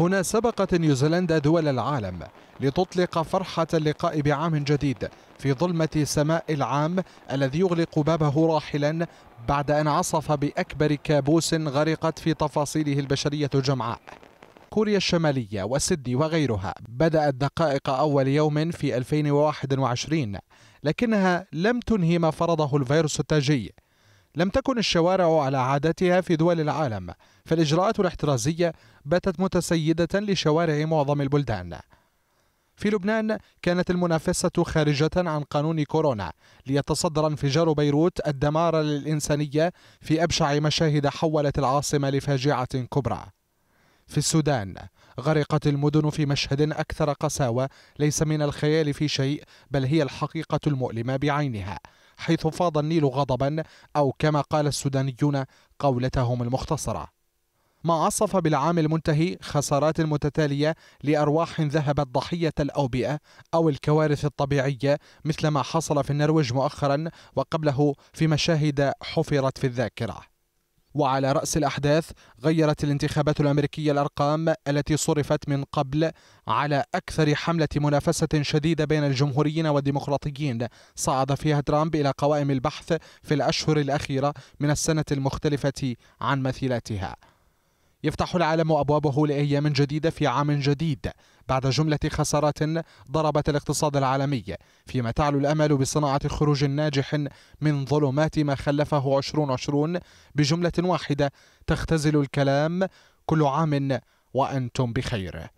هنا سبقت نيوزيلندا دول العالم لتطلق فرحة اللقاء بعام جديد في ظلمة سماء العام الذي يغلق بابه راحلا بعد أن عصف بأكبر كابوس غرقت في تفاصيله البشرية جمعاء كوريا الشمالية وسيدني وغيرها بدأت دقائق أول يوم في 2021 لكنها لم تنهي ما فرضه الفيروس التاجي لم تكن الشوارع على عادتها في دول العالم فالإجراءات الاحترازية باتت متسيدة لشوارع معظم البلدان في لبنان كانت المنافسة خارجة عن قانون كورونا ليتصدر انفجار بيروت الدمار للإنسانية في أبشع مشاهد حولت العاصمة لفاجعة كبرى في السودان غرقت المدن في مشهد أكثر قساوة ليس من الخيال في شيء بل هي الحقيقة المؤلمة بعينها حيث فاض النيل غضبا أو كما قال السودانيون قولتهم المختصرة ما عصف بالعام المنتهي خسارات متتالية لأرواح ذهبت ضحية الأوبئة أو الكوارث الطبيعية مثل ما حصل في النرويج مؤخرا وقبله في مشاهد حفرت في الذاكرة وعلى رأس الأحداث غيرت الانتخابات الأمريكية الأرقام التي صرفت من قبل على أكثر حملة منافسة شديدة بين الجمهوريين والديمقراطيين صعد فيها ترامب إلى قوائم البحث في الأشهر الأخيرة من السنة المختلفة عن مثيلاتها يفتح العالم أبوابه لأيام جديدة في عام جديد بعد جملة خسارات ضربت الاقتصاد العالمي فيما تعلو الأمل بصناعة خروج ناجح من ظلمات ما خلفه 2020 بجملة واحدة تختزل الكلام كل عام وأنتم بخير